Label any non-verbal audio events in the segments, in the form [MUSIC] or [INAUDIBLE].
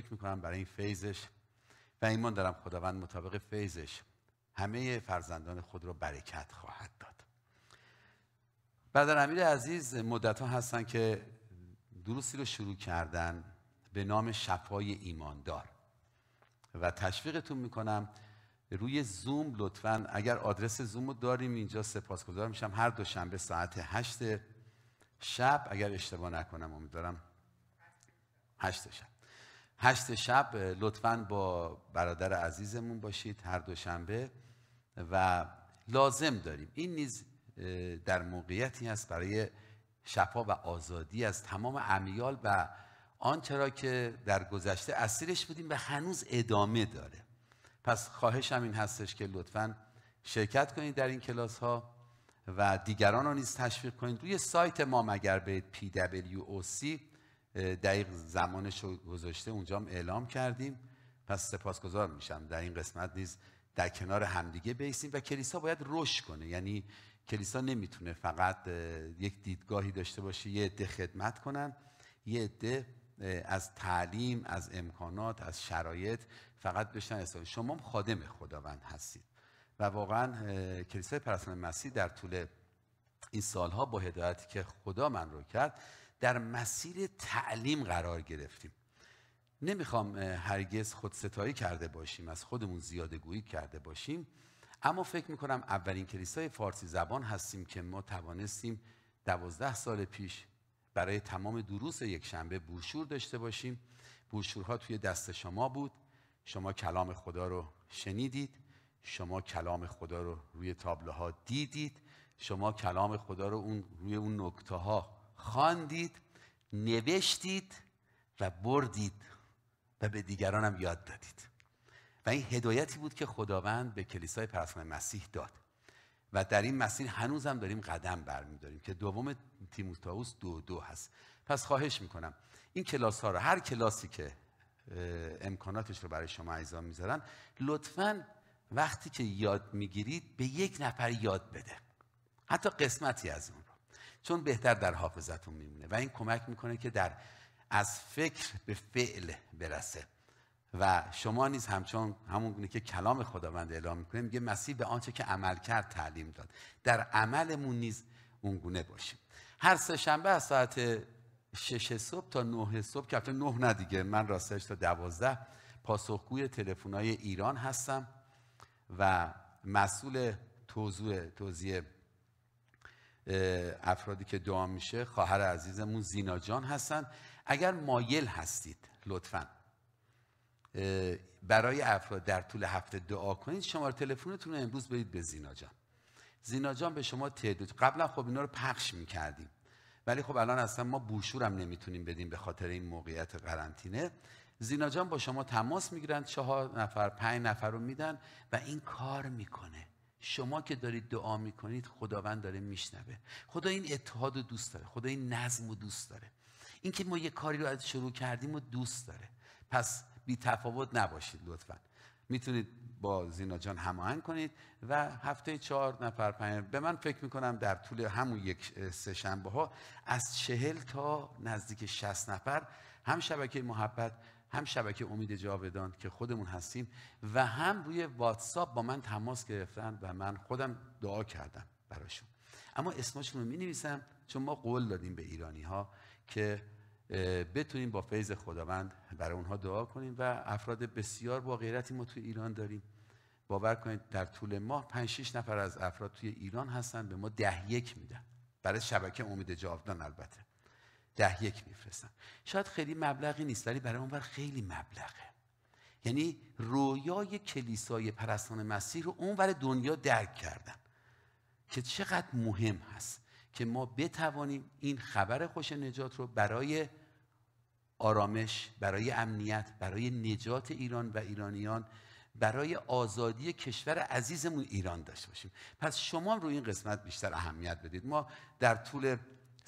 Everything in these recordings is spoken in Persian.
شکر میکنم برای این فیضش و ایمان دارم خداوند مطابق فیضش همه فرزندان خود را برکت خواهد داد برادر امیر عزیز مدت ها هستن که دروسی رو شروع کردن به نام شفای ایماندار و تشویقتون میکنم روی زوم لطفا اگر آدرس زوم رو داریم اینجا سپاسگزار میشم هر دوشنبه ساعت هشت شب اگر اشتباه نکنم امیدوارم هشت شب هشت شب لطفا با برادر عزیزمون باشید هر دوشنبه و لازم داریم این نیز در موقعیتی است برای شفا و آزادی از تمام امیال و آنچه را که در گذشته اسیرش بودیم و هنوز ادامه داره پس خواهشم این هستش که لطفا شرکت کنید در این کلاس ها و دیگران رو نیز تشویق کنید روی سایت ما مگر به PWOC دقیق زمانش رو گذاشته اونجا هم اعلام کردیم پس سپاسگزار میشم در این قسمت نیز در کنار همدیگه بیسیم و کلیسا باید رشد کنه یعنی کلیسا نمیتونه فقط یک دیدگاهی داشته باشه یه عده خدمت کنن یه عده از تعلیم از امکانات از شرایط فقط بشن حساب شما هم خادم خداوند هستید و واقعا کلیسای پرستان مسیح در طول این سالها با هدایتی که خدا من رو کرد در مسیر تعلیم قرار گرفتیم نمیخوام هرگز خود خودستایی کرده باشیم از خودمون زیاده گویی کرده باشیم اما فکر میکنم اولین کلیسای فارسی زبان هستیم که ما توانستیم دوازده سال پیش برای تمام دروس یک شنبه بروشور داشته باشیم بروشورها توی دست شما بود شما کلام خدا رو شنیدید شما کلام خدا رو روی تابلوها دیدید شما کلام خدا رو اون روی اون نکته ها خواندید نوشتید و بردید و به دیگرانم یاد دادید و این هدایتی بود که خداوند به کلیسای پرستان مسیح داد و در این مسیح هنوزم داریم قدم برمیداریم که دوم تیموتائوس دو دو هست پس خواهش میکنم این کلاس ها رو هر کلاسی که امکاناتش رو برای شما عیزان میذارن لطفا وقتی که یاد میگیرید به یک نفر یاد بده حتی قسمتی از اون چون بهتر در حافظتون میمونه و این کمک میکنه که در از فکر به فعل برسه و شما نیز همچون همون گونه که کلام خداوند اعلام میکنه میگه مسیح به آنچه که عمل کرد تعلیم داد در عملمون نیز اونگونه باشیم هر سه شنبه از ساعت شش صبح تا نه صبح که نه نه دیگه من راستش تا دوازده پاسخگوی تلفن‌های ایران هستم و مسئول توضوع توضیح افرادی که دعا میشه خواهر عزیزمون زینا جان هستن اگر مایل هستید لطفا برای افراد در طول هفته دعا کنید شماره تلفنتون رو امروز برید به زینا جان زینا جان به شما تعداد قبلا خب اینا رو پخش میکردیم ولی خب الان اصلا ما بوشور نمیتونیم بدیم به خاطر این موقعیت قرنطینه زینا جان با شما تماس میگیرن چهار نفر پنج نفر رو میدن و این کار میکنه شما که دارید دعا میکنید خداوند داره میشنوه خدا این اتحاد رو دوست داره خدا این نظم رو دوست داره اینکه ما یه کاری رو از شروع کردیم و دوست داره پس بی تفاوت نباشید لطفا میتونید با زینا جان هماهنگ کنید و هفته چهار نفر پنج به من فکر میکنم در طول همون یک سه شنبه ها از چهل تا نزدیک شست نفر هم شبکه محبت هم شبکه امید جاودان که خودمون هستیم و هم روی واتساپ با من تماس گرفتن و من خودم دعا کردم براشون اما اسمشون رو می نویسم چون ما قول دادیم به ایرانی ها که بتونیم با فیض خداوند برای اونها دعا کنیم و افراد بسیار با غیرتی ما توی ایران داریم باور کنید در طول ماه 5 6 نفر از افراد توی ایران هستن به ما ده یک میدن برای شبکه امید جاودان البته ده یک میفرستن شاید خیلی مبلغی نیست ولی برای اونور خیلی مبلغه یعنی رویای کلیسای پرستان مسیح رو اونور دنیا درک کردن که چقدر مهم هست که ما بتوانیم این خبر خوش نجات رو برای آرامش برای امنیت برای نجات ایران و ایرانیان برای آزادی کشور عزیزمون ایران داشته باشیم پس شما رو این قسمت بیشتر اهمیت بدید ما در طول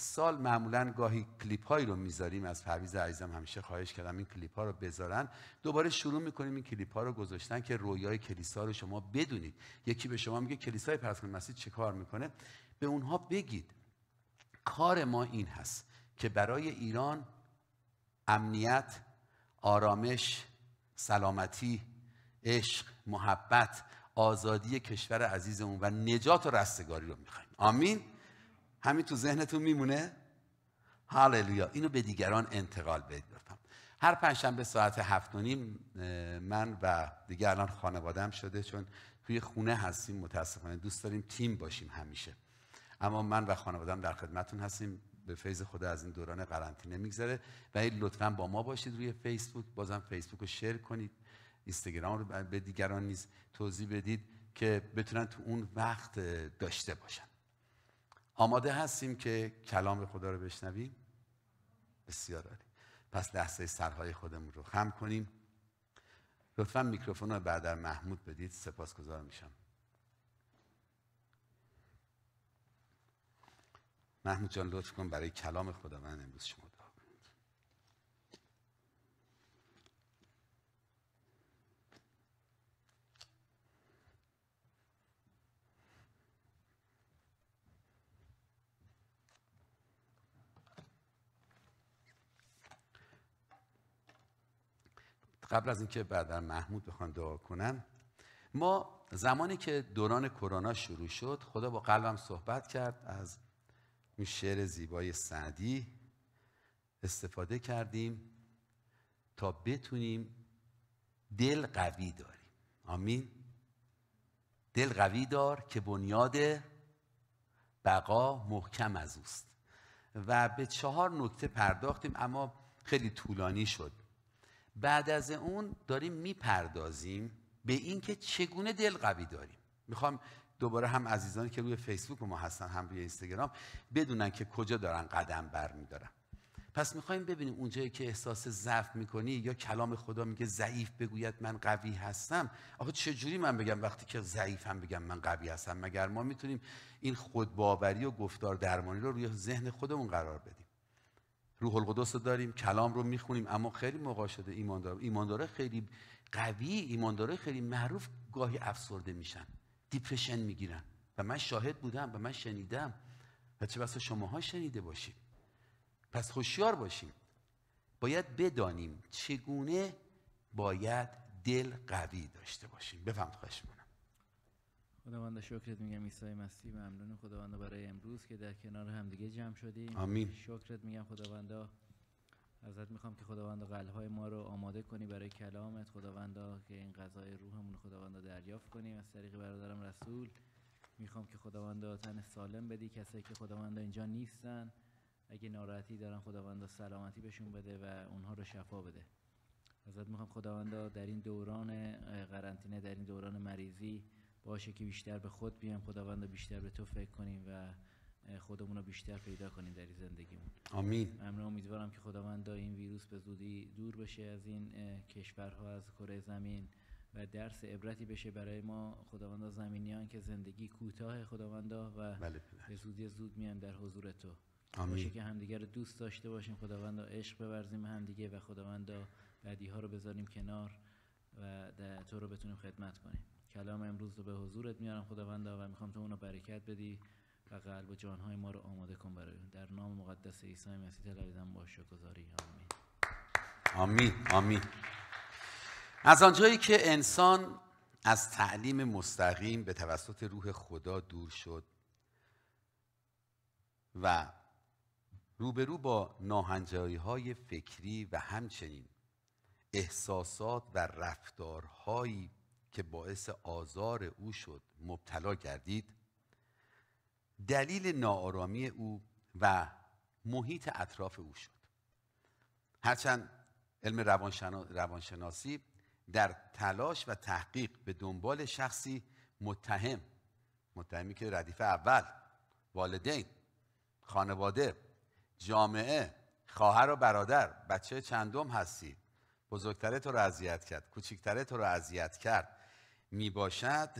سال معمولا گاهی کلیپ هایی رو میذاریم از پرویز عزیزم همیشه خواهش کردم این کلیپ ها رو بذارن دوباره شروع میکنیم این کلیپ ها رو گذاشتن که رویای کلیسا رو شما بدونید یکی به شما میگه کلیسای پرسکن مسیح چه کار میکنه به اونها بگید کار ما این هست که برای ایران امنیت آرامش سلامتی عشق محبت آزادی کشور عزیزمون و نجات و رستگاری رو میخوایم آمین همین تو ذهنتون میمونه هاللویا اینو به دیگران انتقال بدید هر پنجشنبه ساعت هفت و نیم من و دیگه الان خانوادم شده چون توی خونه هستیم متاسفانه دوست داریم تیم باشیم همیشه اما من و خانوادم در خدمتون هستیم به فیض خدا از این دوران قرنطینه میگذره و لطفا با ما باشید روی فیسبوک بازم فیسبوک رو شیر کنید اینستاگرام رو به دیگران نیز توضیح بدید که بتونن تو اون وقت داشته باشن آماده هستیم که کلام خدا رو بشنویم بسیار عالی پس لحظه سرهای خودمون رو خم کنیم لطفا میکروفون رو بردر محمود بدید سپاسگزار میشم محمود جان لطف کن برای کلام خدا من امروز شما قبل از اینکه برادر محمود بخوان دعا کنم ما زمانی که دوران کرونا شروع شد خدا با قلبم صحبت کرد از این شعر زیبای سعدی استفاده کردیم تا بتونیم دل قوی داریم آمین دل قوی دار که بنیاد بقا محکم از اوست و به چهار نکته پرداختیم اما خیلی طولانی شد بعد از اون داریم میپردازیم به اینکه چگونه دل قوی داریم میخوام دوباره هم عزیزانی که روی فیسبوک ما هستن هم روی اینستاگرام بدونن که کجا دارن قدم میدارن. پس میخوایم ببینیم اونجایی که احساس ضعف میکنی یا کلام خدا میگه ضعیف بگوید من قوی هستم آخه چجوری من بگم وقتی که هم بگم من قوی هستم مگر ما میتونیم این خودباوری و گفتار درمانی رو روی ذهن خودمون قرار بدیم روح القدس رو داریم کلام رو میخونیم اما خیلی موقع شده ایمان ایماندار خیلی قوی ایمانداره خیلی معروف گاهی افسرده میشن دیپرشن میگیرن و من شاهد بودم و من شنیدم و چه بسا شماها شنیده باشیم پس هوشیار باشیم باید بدانیم چگونه باید دل قوی داشته باشیم بفهم خواهش خداوند شکرت میگم عیسی مسیح ممنون خداوند برای امروز که در کنار همدیگه جمع شدیم آمین شکرت میگم خداوندا ازت میخوام که قلب های ما رو آماده کنی برای کلامت خداوندا که این غذای روحمون خداوندا دریافت کنیم از طریق برادرم رسول میخوام که خداوند تن سالم بدی کسایی که خداوندا اینجا نیستن اگه ناراحتی دارن خداوند سلامتی بهشون بده و اونها رو شفا بده ازت میخوام خداوندا در این دوران قرنطینه در این دوران مریضی باشه که بیشتر به خود بیم خداوند بیشتر به تو فکر کنیم و خودمون رو بیشتر پیدا کنیم در این زندگیمون آمین ممنون امیدوارم که خداوند این ویروس به زودی دور بشه از این کشورها از کره زمین و درس عبرتی بشه برای ما خداوند زمینیان که زندگی کوتاه خداوند و بله به زودی زود میان در حضور تو آمین. باشه که همدیگر دوست داشته باشیم خداوند عشق بورزیم همدیگه و خداوند بدی ها رو بذاریم کنار و تو رو بتونیم خدمت کنیم کلام امروز رو به حضورت میارم خداوندا و میخوام تو اونو برکت بدی و قلب و جانهای ما رو آماده کن برای در نام مقدس عیسی مسیح باش و گذاری آمین آمین آمین از آنجایی که انسان از تعلیم مستقیم به توسط روح خدا دور شد و روبرو با ناهنجاری های فکری و همچنین احساسات و رفتارهایی که باعث آزار او شد مبتلا کردید دلیل ناآرامی او و محیط اطراف او شد هرچند علم روانشناسی در تلاش و تحقیق به دنبال شخصی متهم متهمی که ردیف اول والدین خانواده جامعه خواهر و برادر بچه چندم هستی بزرگتره تو رو اذیت کرد کوچیکتره تو رو اذیت کرد می باشد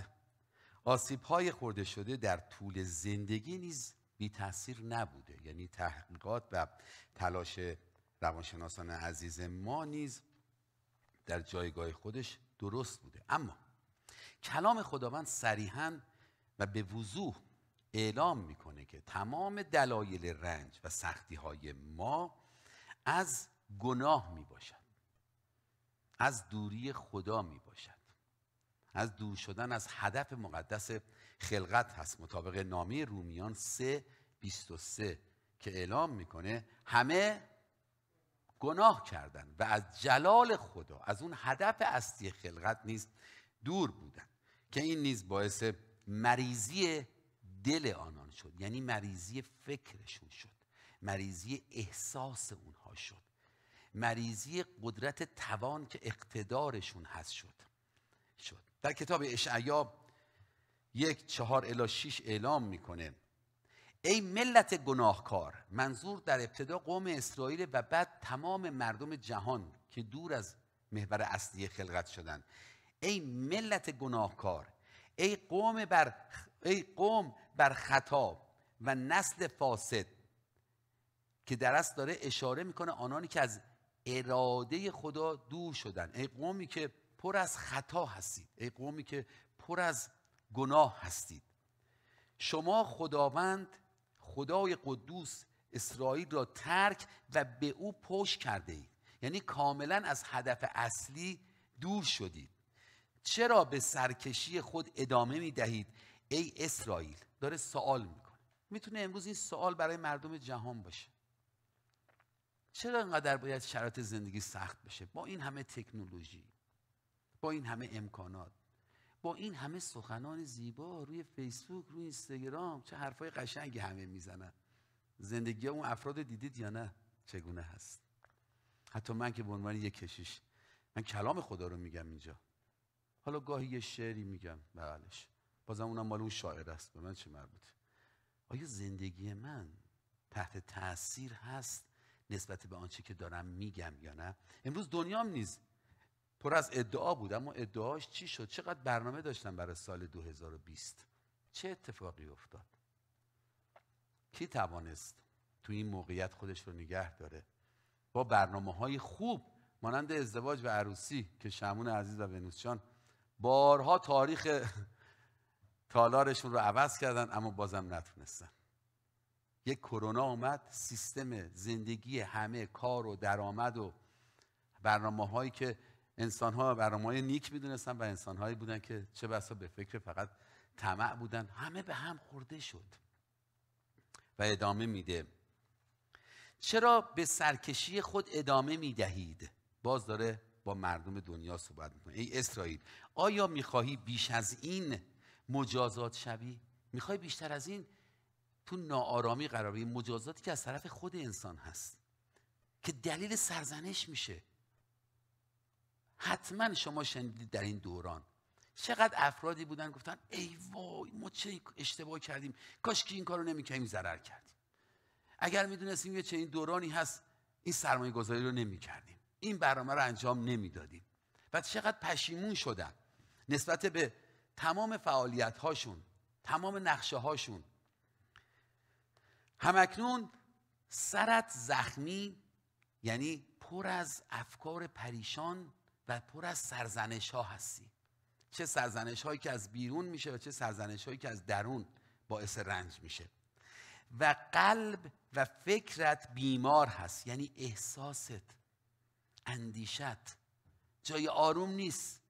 آسیب های خورده شده در طول زندگی نیز بی تاثیر نبوده یعنی تحقیقات و تلاش روانشناسان عزیز ما نیز در جایگاه خودش درست بوده اما کلام خداوند صریحا و به وضوح اعلام میکنه که تمام دلایل رنج و سختی های ما از گناه می از دوری خدا می از دور شدن از هدف مقدس خلقت هست مطابق نامی رومیان 3 23 که اعلام میکنه همه گناه کردن و از جلال خدا از اون هدف اصلی خلقت نیز دور بودن که این نیز باعث مریضی دل آنان شد یعنی مریضی فکرشون شد مریضی احساس اونها شد مریضی قدرت توان که اقتدارشون هست شد شد در کتاب اشعیا یک چهار الا شیش اعلام میکنه ای ملت گناهکار منظور در ابتدا قوم اسرائیل و بعد تمام مردم جهان که دور از محور اصلی خلقت شدند ای ملت گناهکار ای قوم بر ای قوم بر خطا و نسل فاسد که درست داره اشاره میکنه آنانی که از اراده خدا دور شدن ای قومی که پر از خطا هستید ای قومی که پر از گناه هستید شما خداوند خدای قدوس اسرائیل را ترک و به او پشت کرده اید یعنی کاملا از هدف اصلی دور شدید چرا به سرکشی خود ادامه می دهید ای اسرائیل داره سوال میکنه میتونه امروز این سوال برای مردم جهان باشه چرا اینقدر باید شرایط زندگی سخت بشه با این همه تکنولوژی با این همه امکانات با این همه سخنان زیبا روی فیسبوک روی اینستاگرام چه حرفای قشنگی همه میزنن زندگی اون افراد دیدید یا نه چگونه هست حتی من که به عنوان یک کشیش من کلام خدا رو میگم اینجا حالا گاهی یه شعری میگم بغلش بازم اونم مال اون شاعر است به من چه مربوطه آیا زندگی من تحت تاثیر هست نسبت به آنچه که دارم میگم یا نه امروز دنیام نیست پر از ادعا بود اما ادعاش چی شد چقدر برنامه داشتن برای سال 2020 چه اتفاقی افتاد کی توانست تو این موقعیت خودش رو نگه داره با برنامه های خوب مانند ازدواج و عروسی که شمون عزیز و ونوس بارها تاریخ [LAUGHS] تالارشون رو عوض کردن اما بازم نتونستن یک کرونا اومد سیستم زندگی همه کار و درآمد و برنامه هایی که انسان ها برنامه نیک میدونستن و انسان هایی بودن که چه بسا به فکر فقط طمع بودن همه به هم خورده شد و ادامه میده چرا به سرکشی خود ادامه میدهید باز داره با مردم دنیا صحبت میکنه ای اسرائیل آیا میخواهی بیش از این مجازات شوی میخوای بیشتر از این تو ناآرامی قرار بگیری مجازاتی که از طرف خود انسان هست که دلیل سرزنش میشه حتما شما شنیدید در این دوران چقدر افرادی بودن گفتن ای وای ما چه اشتباه کردیم کاش که این کارو نمیکردیم ضرر کردیم اگر میدونستیم یه چنین دورانی هست این سرمایه گذاری رو نمیکردیم این برنامه رو انجام نمیدادیم و چقدر پشیمون شدن نسبت به تمام فعالیت هاشون تمام نقشه هاشون همکنون سرت زخمی یعنی پر از افکار پریشان و پر از سرزنش ها هستی چه سرزنش هایی که از بیرون میشه و چه سرزنش هایی که از درون باعث رنج میشه و قلب و فکرت بیمار هست یعنی احساست اندیشت جای آروم نیست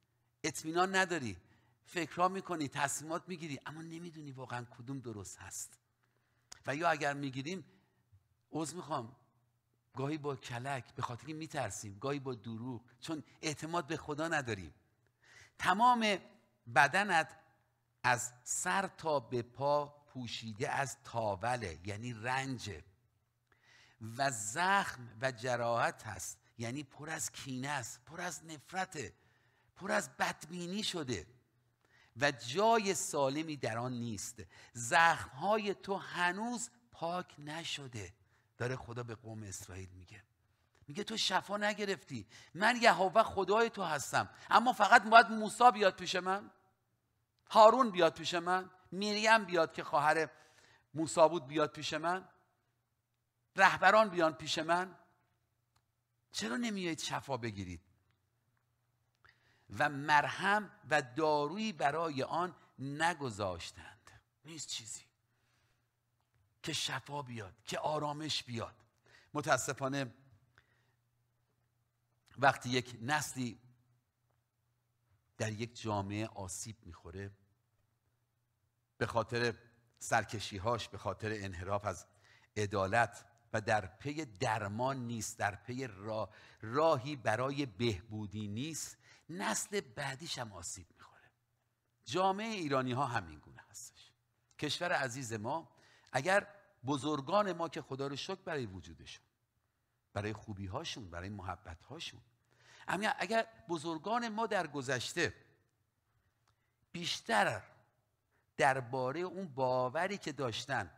اطمینان نداری فکرها میکنی تصمیمات میگیری اما نمیدونی واقعا کدوم درست هست و یا اگر میگیریم عوض میخوام گاهی با کلک به خاطر میترسیم گاهی با دروغ چون اعتماد به خدا نداریم تمام بدنت از سر تا به پا پوشیده از تاوله یعنی رنج و زخم و جراحت هست یعنی پر از کینه است پر از نفرت، پر از بدبینی شده و جای سالمی در آن نیست زخم های تو هنوز پاک نشده داره خدا به قوم اسرائیل میگه میگه تو شفا نگرفتی من یهوه خدای تو هستم اما فقط باید موسی بیاد پیش من هارون بیاد پیش من میریم بیاد که خواهر موسی بود بیاد پیش من رهبران بیان پیش من چرا نمیایید شفا بگیرید و مرهم و دارویی برای آن نگذاشتند نیست چیزی که شفا بیاد که آرامش بیاد متاسفانه وقتی یک نسلی در یک جامعه آسیب میخوره به خاطر سرکشیهاش به خاطر انحراف از عدالت و در پی درمان نیست در پی راهی برای بهبودی نیست نسل بعدیش هم آسیب میخوره جامعه ایرانی ها همین گونه هستش کشور عزیز ما اگر بزرگان ما که خدا رو شکر برای وجودشون برای خوبی هاشون برای محبت هاشون اما اگر بزرگان ما در گذشته بیشتر درباره اون باوری که داشتن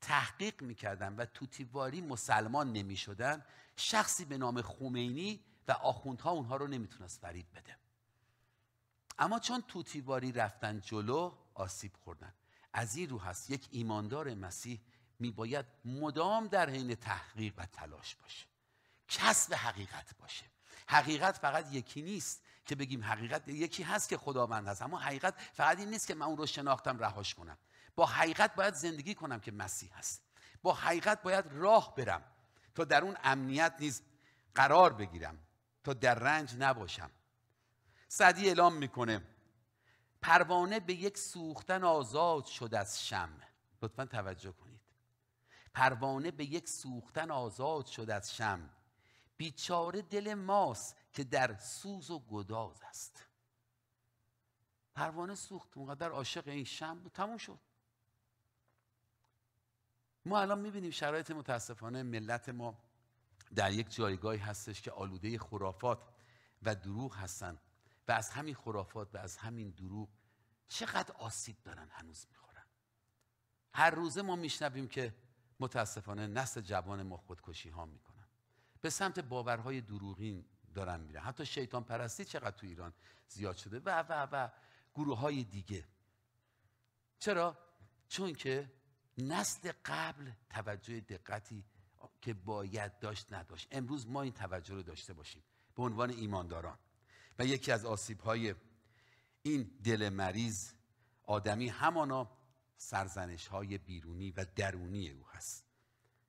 تحقیق میکردن و توتیواری مسلمان نمیشدن شخصی به نام خمینی و آخوندها اونها رو نمیتونست فریب بده اما چون توتیواری رفتن جلو آسیب خوردن از این رو هست یک ایماندار مسیح میباید مدام در حین تحقیق و تلاش باشه کسب حقیقت باشه حقیقت فقط یکی نیست که بگیم حقیقت یکی هست که خداوند هست اما حقیقت فقط این نیست که من اون رو شناختم رهاش کنم با حقیقت باید زندگی کنم که مسیح هست با حقیقت باید راه برم تا در اون امنیت نیز قرار بگیرم تا در رنج نباشم سعدی اعلام میکنه پروانه به یک سوختن آزاد شد از شم لطفا توجه کنید پروانه به یک سوختن آزاد شد از شم بیچاره دل ماست که در سوز و گداز است پروانه سوخت اونقدر عاشق این شم بود تموم شد ما الان میبینیم شرایط متاسفانه ملت ما در یک جایگاهی هستش که آلوده خرافات و دروغ هستن و از همین خرافات و از همین دروغ چقدر آسیب دارن هنوز میخورن هر روزه ما میشنویم که متاسفانه نسل جوان ما خودکشی ها میکنن به سمت باورهای دروغین دارن میرن حتی شیطان پرستی چقدر تو ایران زیاد شده و و و گروه های دیگه چرا؟ چون که نسل قبل توجه دقتی که باید داشت نداشت امروز ما این توجه رو داشته باشیم به عنوان ایمانداران و یکی از آسیب های این دل مریض آدمی همانا سرزنش های بیرونی و درونی او هست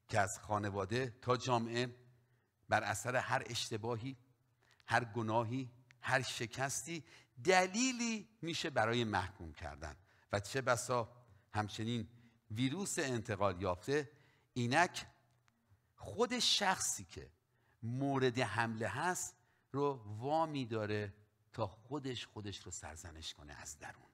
که از خانواده تا جامعه بر اثر هر اشتباهی هر گناهی هر شکستی دلیلی میشه برای محکوم کردن و چه بسا همچنین ویروس انتقال یافته اینک خود شخصی که مورد حمله هست رو وامی داره تا خودش خودش رو سرزنش کنه از درون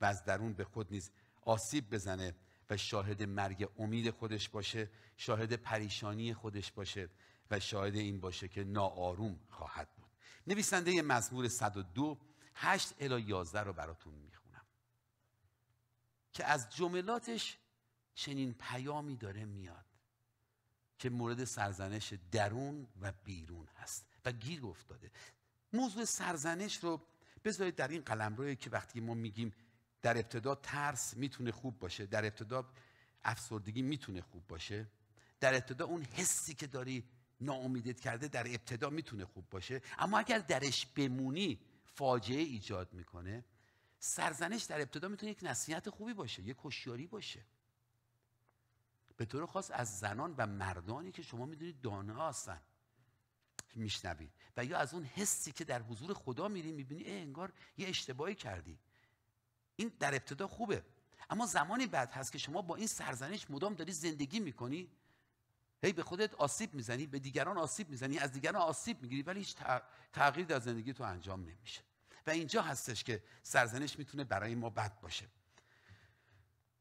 و از درون به خود نیز آسیب بزنه و شاهد مرگ امید خودش باشه شاهد پریشانی خودش باشه و شاهد این باشه که ناآروم خواهد بود نویسنده مزمور 102 8 الی 11 رو براتون میخونم که از جملاتش چنین پیامی داره میاد که مورد سرزنش درون و بیرون هست و گیر افتاده موضوع سرزنش رو بذارید در این قلمرویی که وقتی ما میگیم در ابتدا ترس میتونه خوب باشه در ابتدا افسردگی میتونه خوب باشه در ابتدا اون حسی که داری ناامیدت کرده در ابتدا میتونه خوب باشه اما اگر درش بمونی فاجعه ایجاد میکنه سرزنش در ابتدا میتونه یک نصیحت خوبی باشه یک کشیاری باشه به طور خاص از زنان و مردانی که شما میدونید دانا هستن میشنوید و یا از اون حسی که در حضور خدا میری میبینی انگار یه اشتباهی کردی این در ابتدا خوبه اما زمانی بعد هست که شما با این سرزنش مدام داری زندگی میکنی هی به خودت آسیب میزنی به دیگران آسیب میزنی از دیگران آسیب میگیری ولی هیچ تغییر در زندگی تو انجام نمیشه و اینجا هستش که سرزنش میتونه برای ما بد باشه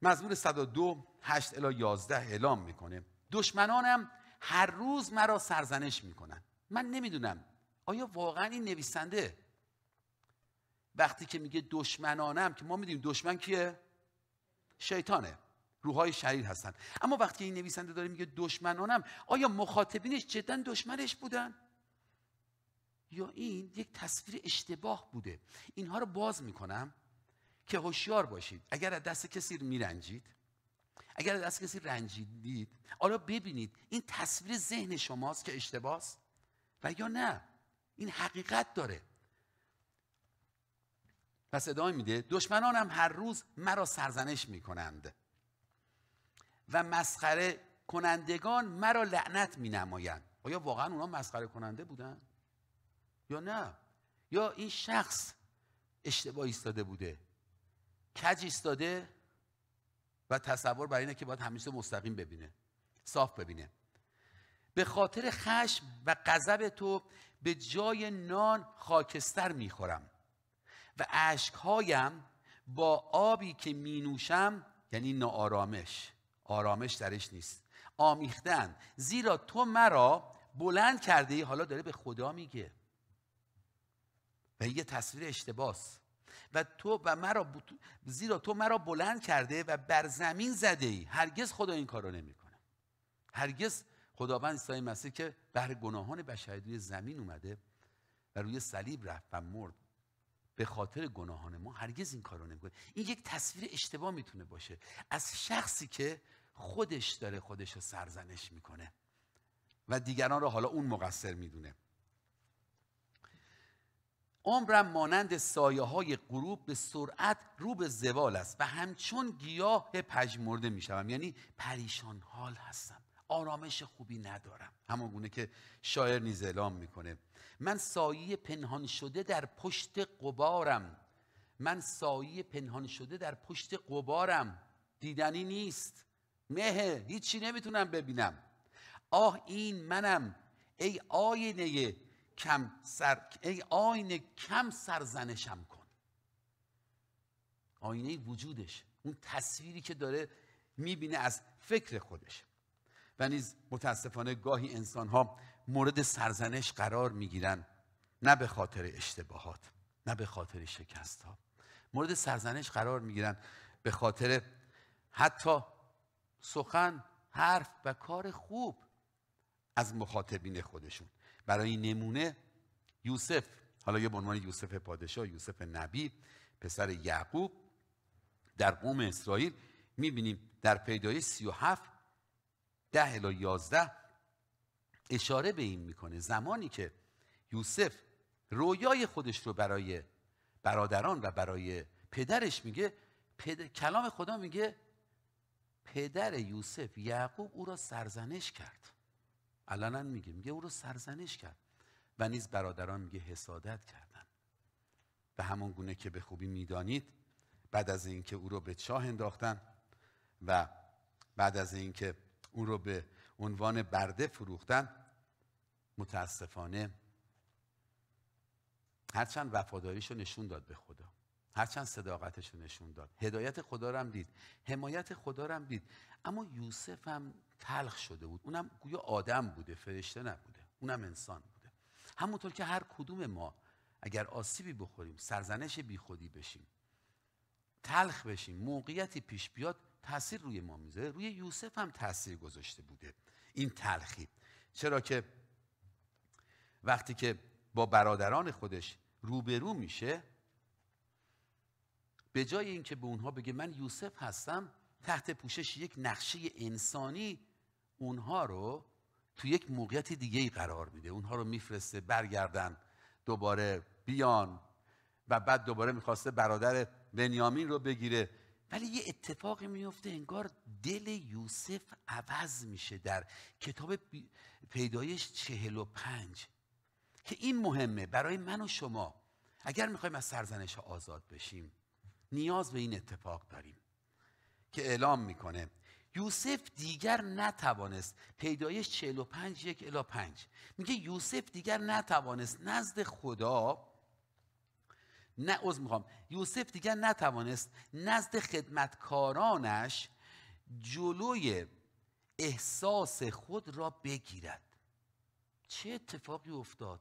مزمور 102 8 الی 11 اعلام میکنه دشمنانم هر روز مرا سرزنش میکنن من نمیدونم آیا واقعا این نویسنده وقتی که میگه دشمنانم که ما میدونیم دشمن کیه شیطانه روحای شریر هستن اما وقتی این نویسنده داره میگه دشمنانم آیا مخاطبینش جدا دشمنش بودن یا این یک تصویر اشتباه بوده اینها رو باز میکنم که هوشیار باشید اگر از دست کسی میرنجید اگر از دست کسی رنجیدید حالا ببینید این تصویر ذهن شماست که اشتباس و یا نه این حقیقت داره پس ادامه میده دشمنانم هر روز مرا سرزنش میکنند و مسخره کنندگان مرا لعنت مینمایند آیا واقعا اونا مسخره کننده بودن یا نه یا این شخص اشتباه ایستاده بوده کج ایستاده و تصور برای اینه که باید همیشه مستقیم ببینه صاف ببینه به خاطر خشم و غضب تو به جای نان خاکستر میخورم و اشکهایم با آبی که می نوشم یعنی ناآرامش آرامش درش نیست آمیختن زیرا تو مرا بلند کرده ای حالا داره به خدا میگه و یه تصویر اشتباس و تو و مرا زیرا تو مرا بلند کرده و بر زمین زده ای هرگز خدا این کارو نمیکنه هرگز خداوند عیسی مسیح که بر گناهان بشری روی زمین اومده و روی صلیب رفت و مرد به خاطر گناهان ما هرگز این کارو نمیکنه این یک تصویر اشتباه میتونه باشه از شخصی که خودش داره خودش رو سرزنش میکنه و دیگران رو حالا اون مقصر میدونه عمرم مانند سایه های غروب به سرعت رو به زوال است و همچون گیاه پژمرده میشوم یعنی پریشان حال هستم آرامش خوبی ندارم همان گونه که شاعر نیز اعلام میکنه من سایه پنهان شده در پشت قبارم من سایه پنهان شده در پشت قبارم دیدنی نیست مهه هیچی نمیتونم ببینم آه این منم ای آینه کم سر ای آینه کم سرزنشم کن آینه وجودش اون تصویری که داره میبینه از فکر خودش و نیز متاسفانه گاهی انسان ها مورد سرزنش قرار گیرن نه به خاطر اشتباهات نه به خاطر شکست ها مورد سرزنش قرار گیرن به خاطر حتی سخن حرف و کار خوب از مخاطبین خودشون برای نمونه یوسف حالا یه به عنوان یوسف پادشاه یوسف نبی پسر یعقوب در قوم اسرائیل میبینیم در پیدایش 37 ده الا یازده اشاره به این میکنه زمانی که یوسف رویای خودش رو برای برادران و برای پدرش میگه کلام خدا میگه پدر یوسف یعقوب او را سرزنش کرد الان میگه میگه او را سرزنش کرد و نیز برادران میگه حسادت کردن به همان گونه که به خوبی میدانید بعد از اینکه او را به چاه انداختن و بعد از اینکه او رو به عنوان برده فروختن متاسفانه هرچند وفاداریش رو نشون داد به خدا هرچند صداقتش رو نشون داد هدایت خدا رو هم دید حمایت خدا رو هم دید اما یوسف هم تلخ شده بود اونم گویا آدم بوده فرشته نبوده اونم انسان بوده همونطور که هر کدوم ما اگر آسیبی بخوریم سرزنش بیخودی بشیم تلخ بشیم موقعیتی پیش بیاد تاثیر روی ما میذاره روی یوسف هم تاثیر گذاشته بوده این تلخی چرا که وقتی که با برادران خودش روبرو میشه به جای اینکه به اونها بگه من یوسف هستم تحت پوشش یک نقشه انسانی اونها رو تو یک موقعیت دیگه ای قرار میده اونها رو میفرسته برگردن دوباره بیان و بعد دوباره میخواسته برادر بنیامین رو بگیره ولی یه اتفاقی میفته انگار دل یوسف عوض میشه در کتاب پیدایش چهل و پنج که این مهمه برای من و شما اگر میخوایم از سرزنش آزاد بشیم نیاز به این اتفاق داریم که اعلام میکنه یوسف دیگر نتوانست پیدایش پنج یک الا پنج میگه یوسف دیگر نتوانست نزد خدا نه عذر میخوام یوسف دیگر نتوانست نزد خدمتکارانش جلوی احساس خود را بگیرد چه اتفاقی افتاد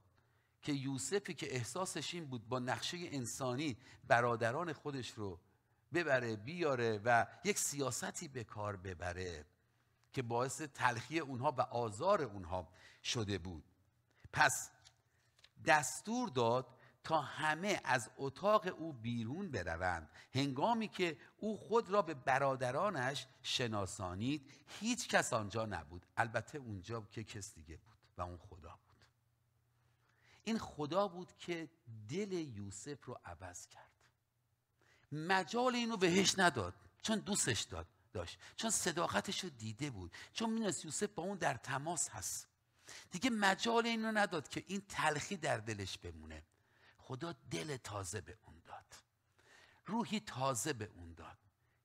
که یوسفی که احساسش این بود با نقشه انسانی برادران خودش رو ببره بیاره و یک سیاستی به کار ببره که باعث تلخی اونها و آزار اونها شده بود پس دستور داد تا همه از اتاق او بیرون بروند هنگامی که او خود را به برادرانش شناسانید هیچ کس آنجا نبود البته اونجا که کس دیگه بود و اون خدا بود این خدا بود که دل یوسف رو عوض کرد مجال اینو بهش نداد چون دوستش داد داشت چون صداقتش رو دیده بود چون میدونست یوسف با اون در تماس هست دیگه مجال اینو نداد که این تلخی در دلش بمونه خدا دل تازه به اون داد روحی تازه به اون داد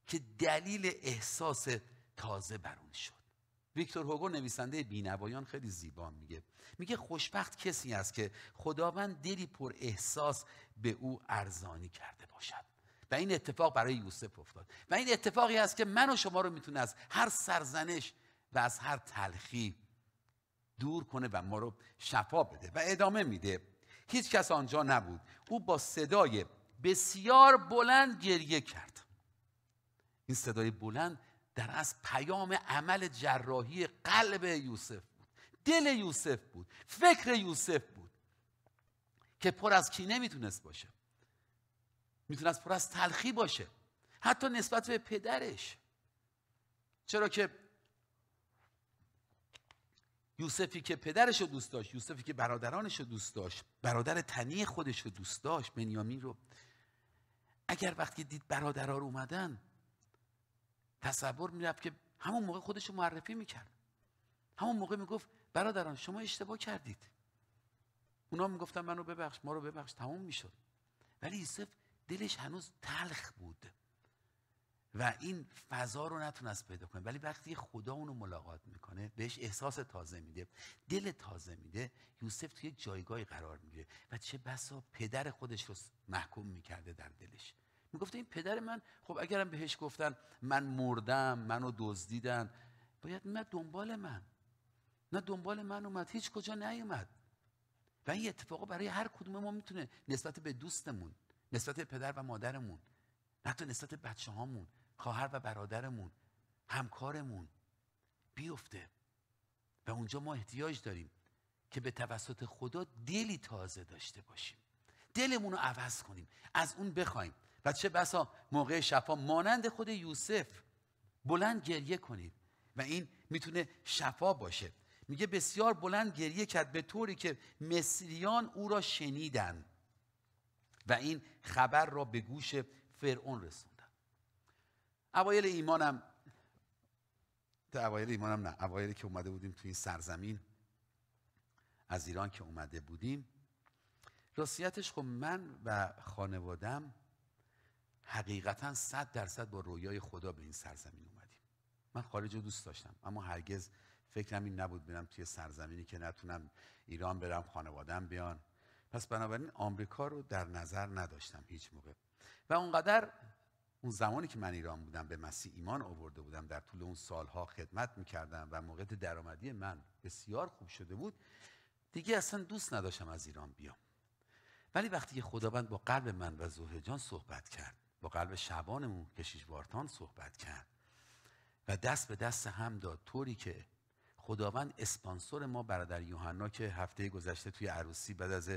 که دلیل احساس تازه بر اون شد ویکتور هوگو نویسنده بینوایان خیلی زیبا میگه میگه خوشبخت کسی است که خداوند دلی پر احساس به او ارزانی کرده باشد و این اتفاق برای یوسف افتاد و این اتفاقی است که من و شما رو میتونه از هر سرزنش و از هر تلخی دور کنه و ما رو شفا بده و ادامه میده هیچ کس آنجا نبود او با صدای بسیار بلند گریه کرد این صدای بلند در از پیام عمل جراحی قلب یوسف بود دل یوسف بود فکر یوسف بود که پر از کینه میتونست باشه میتونست پر از تلخی باشه حتی نسبت به پدرش چرا که یوسفی که پدرش رو دوست داشت یوسفی که برادرانش رو دوست داشت برادر تنی خودش رو دوست داشت بنیامین رو اگر وقتی دید برادرها رو اومدن تصور میرفت که همون موقع خودش رو معرفی میکرد همون موقع میگفت برادران شما اشتباه کردید اونا میگفتن منو ببخش ما رو ببخش تمام میشد ولی یوسف دلش هنوز تلخ بود و این فضا رو نتونست پیدا کنه ولی وقتی خدا اونو ملاقات میکنه بهش احساس تازه میده دل تازه میده یوسف توی جایگاهی قرار میگیره و چه بسا پدر خودش رو محکوم میکرده در دلش میگفته این پدر من خب اگرم بهش گفتن من مردم منو دزدیدن باید میمد دنبال من نه دنبال من اومد هیچ کجا نیومد و این اتفاقا برای هر کدوم ما میتونه نسبت به دوستمون نسبت به پدر و مادرمون حتی نسبت به بچه هامون خواهر و برادرمون همکارمون بیفته و اونجا ما احتیاج داریم که به توسط خدا دلی تازه داشته باشیم دلمون رو عوض کنیم از اون بخوایم و چه بسا موقع شفا مانند خود یوسف بلند گریه کنیم و این میتونه شفا باشه میگه بسیار بلند گریه کرد به طوری که مصریان او را شنیدند و این خبر را به گوش فرعون رسوند اوایل ایمانم تا اوایل ایمانم نه اوایلی که اومده بودیم تو این سرزمین از ایران که اومده بودیم راستیتش خب من و خانوادم حقیقتا صد درصد با رویای خدا به این سرزمین اومدیم من خارج رو دوست داشتم اما هرگز فکرم این نبود برم توی سرزمینی که نتونم ایران برم خانوادم بیان پس بنابراین آمریکا رو در نظر نداشتم هیچ موقع و اونقدر اون زمانی که من ایران بودم به مسیح ایمان آورده بودم در طول اون سالها خدمت میکردم و موقع درآمدی من بسیار خوب شده بود دیگه اصلا دوست نداشتم از ایران بیام ولی وقتی که خداوند با قلب من و زهر جان صحبت کرد با قلب شبانمون کشیش بارتان صحبت کرد و دست به دست هم داد طوری که خداوند اسپانسر ما برادر یوحنا که هفته گذشته توی عروسی بعد از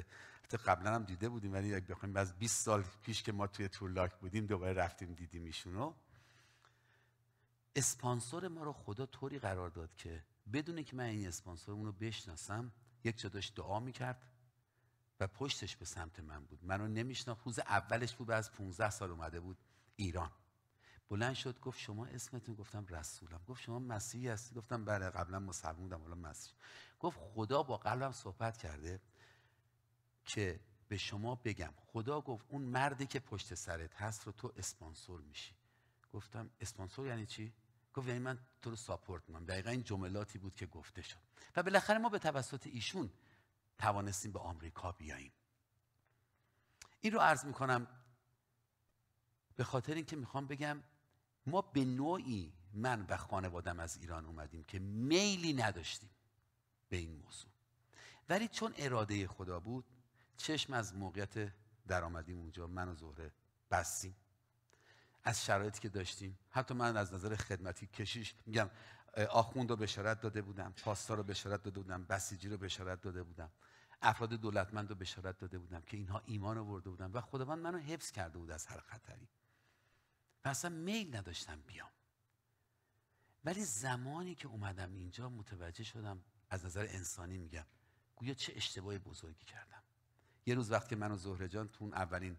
قبلا هم دیده بودیم ولی اگه بخوایم از 20 سال پیش که ما توی تورلاک بودیم دوباره رفتیم دیدیم ایشونو اسپانسر ما رو خدا طوری قرار داد که بدون که من این اسپانسر رو بشناسم یک جا داشت دعا میکرد و پشتش به سمت من بود منو نمیشناخت روز اولش بود از 15 سال اومده بود ایران بلند شد گفت شما اسمتون گفتم رسولم گفت شما مسیحی هستی گفتم بله قبلا مسلمان بودم حالا مسیح گفت خدا با قلبم صحبت کرده که به شما بگم خدا گفت اون مردی که پشت سرت هست رو تو اسپانسور میشی گفتم اسپانسور یعنی چی گفت یعنی من تو رو ساپورت میکنم دقیقا این جملاتی بود که گفته شد و بالاخره ما به توسط ایشون توانستیم به آمریکا بیاییم این رو عرض میکنم به خاطر اینکه میخوام بگم ما به نوعی من و خانوادم از ایران اومدیم که میلی نداشتیم به این موضوع ولی چون اراده خدا بود چشم از موقعیت درآمدیم اونجا من و زهره بستیم از شرایطی که داشتیم حتی من از نظر خدمتی کشیش میگم آخوند رو بشارت داده بودم پاستا رو بشارت داده بودم بسیجی رو بشارت داده بودم افراد دولتمند رو بشارت داده بودم که اینها ایمان آورده بودم و خداوند منو حفظ کرده بود از هر خطری و اصلا میل نداشتم بیام ولی زمانی که اومدم اینجا متوجه شدم از نظر انسانی میگم گویا چه اشتباه بزرگی کردم یه روز وقتی من و زهره جان تو اون اولین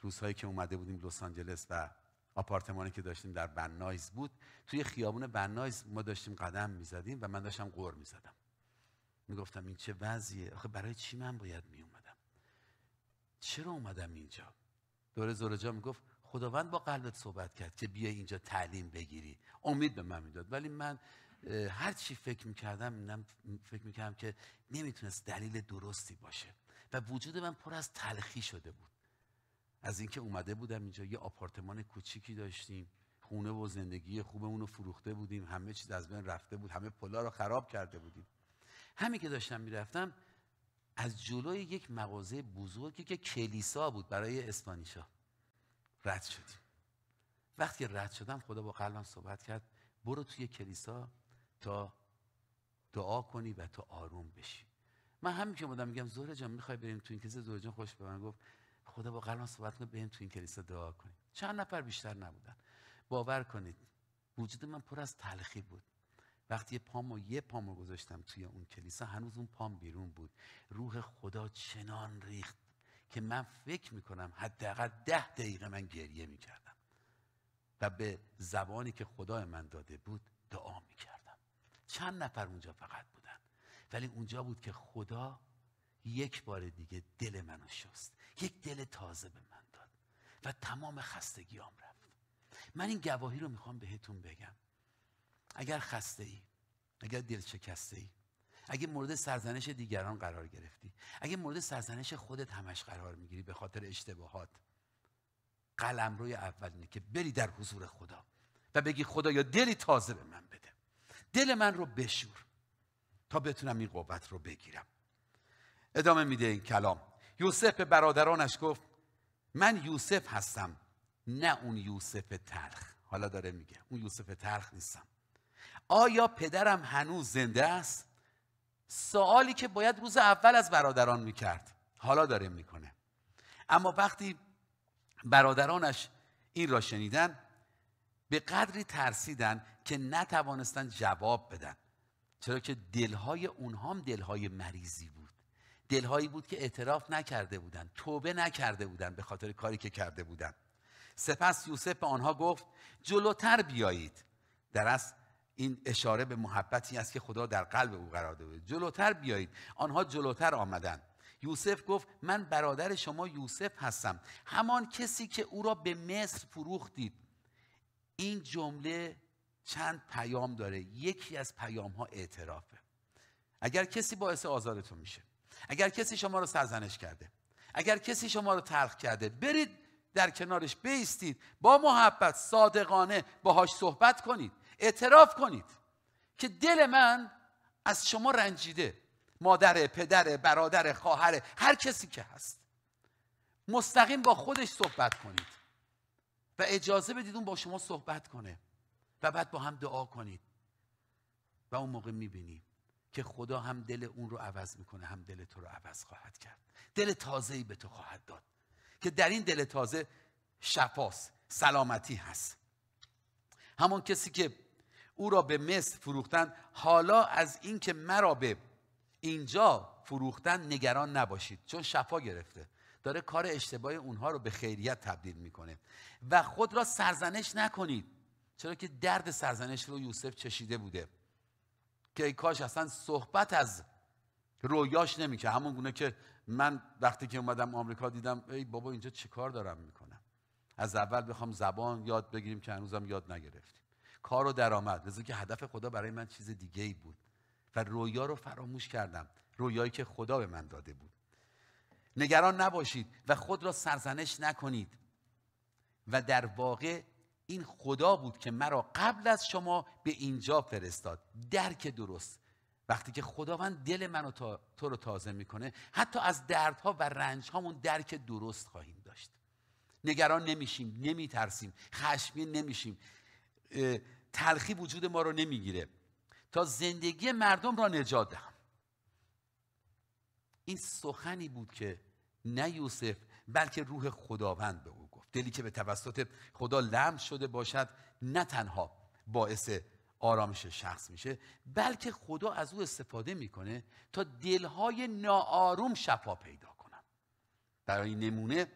روزهایی که اومده بودیم لس آنجلس و آپارتمانی که داشتیم در بنایز بود توی خیابون بنایز ما داشتیم قدم میزدیم و من داشتم غور میزدم میگفتم این چه وضعیه آخه برای چی من باید میومدم چرا اومدم اینجا دوره زهره جان میگفت خداوند با قلبت صحبت کرد که بیای اینجا تعلیم بگیری امید به من میداد ولی من هر چی فکر میکردم فکر میکردم که نمیتونست دلیل درستی باشه و وجود من پر از تلخی شده بود از اینکه اومده بودم اینجا یه آپارتمان کوچیکی داشتیم خونه و زندگی خوبمون رو فروخته بودیم همه چیز از بین رفته بود همه پولا رو خراب کرده بودیم همین که داشتم میرفتم از جلوی یک مغازه بزرگی که کلیسا بود برای اسپانیشا رد شدیم وقتی رد شدم خدا با قلبم صحبت کرد برو توی کلیسا تا دعا کنی و تا آروم بشی من همین که بودم میگم زهره جان میخوای بریم تو این کلیسا زهره جان خوش به من گفت خدا با قلبم صحبت کنه بریم تو این کلیسا دعا کنیم چند نفر بیشتر نبودن باور کنید وجود من پر از تلخی بود وقتی پام و یه پام گذاشتم توی اون کلیسا هنوز اون پام بیرون بود روح خدا چنان ریخت که من فکر میکنم حداقل ده دقیقه من گریه میکردم و به زبانی که خدای من داده بود دعا میکردم چند نفر اونجا فقط بودن ولی اونجا بود که خدا یک بار دیگه دل منو شست یک دل تازه به من داد و تمام خستگیام رفت من این گواهی رو میخوام بهتون بگم اگر خسته ای اگر دل شکسته ای اگه مورد سرزنش دیگران قرار گرفتی اگه مورد سرزنش خودت همش قرار میگیری به خاطر اشتباهات قلم روی اول که بری در حضور خدا و بگی خدا یا دلی تازه به من بده دل من رو بشور تا بتونم این قوت رو بگیرم ادامه میده این کلام یوسف به برادرانش گفت من یوسف هستم نه اون یوسف تلخ حالا داره میگه اون یوسف تلخ نیستم آیا پدرم هنوز زنده است سوالی که باید روز اول از برادران میکرد حالا داره میکنه اما وقتی برادرانش این را شنیدن به قدری ترسیدن که نتوانستند جواب بدن چرا که دلهای اونها هم دلهای مریضی بود دلهایی بود که اعتراف نکرده بودند توبه نکرده بودند به خاطر کاری که کرده بودند سپس یوسف به آنها گفت جلوتر بیایید در از این اشاره به محبتی است که خدا در قلب او قرار داده جلوتر بیایید آنها جلوتر آمدند یوسف گفت من برادر شما یوسف هستم همان کسی که او را به مصر فروختید این جمله چند پیام داره یکی از پیام ها اعترافه اگر کسی باعث آزارتون میشه اگر کسی شما رو سرزنش کرده اگر کسی شما رو تلخ کرده برید در کنارش بیستید با محبت صادقانه باهاش صحبت کنید اعتراف کنید که دل من از شما رنجیده مادر پدر برادر خواهر هر کسی که هست مستقیم با خودش صحبت کنید و اجازه بدید اون با شما صحبت کنه و بعد با هم دعا کنید و اون موقع میبینیم که خدا هم دل اون رو عوض میکنه هم دل تو رو عوض خواهد کرد دل تازه‌ای به تو خواهد داد که در این دل تازه شفاست سلامتی هست همون کسی که او را به مصر فروختند حالا از اینکه مرا به اینجا فروختن نگران نباشید چون شفا گرفته داره کار اشتباه اونها رو به خیریت تبدیل میکنه و خود را سرزنش نکنید چرا که درد سرزنش رو یوسف چشیده بوده که ای کاش اصلا صحبت از رویاش نمیکرد همون گونه که من وقتی که اومدم آمریکا دیدم ای بابا اینجا چیکار دارم میکنم از اول بخوام زبان یاد بگیریم که هنوزم یاد نگرفتیم کار و درآمد لذا که هدف خدا برای من چیز دیگه ای بود و رویا رو فراموش کردم رویایی که خدا به من داده بود نگران نباشید و خود را سرزنش نکنید و در واقع این خدا بود که مرا قبل از شما به اینجا فرستاد درک درست وقتی که خداوند دل منو تا تو رو تازه میکنه حتی از دردها و رنج رنجهامون درک درست خواهیم داشت نگران نمیشیم نمیترسیم خشمی نمیشیم تلخی وجود ما رو نمیگیره تا زندگی مردم را نجات دهم این سخنی بود که نه یوسف بلکه روح خداوند به او گفت دلی که به توسط خدا لمس شده باشد نه تنها باعث آرامش شخص میشه بلکه خدا از او استفاده میکنه تا دلهای ناآروم شفا پیدا کنن برای نمونه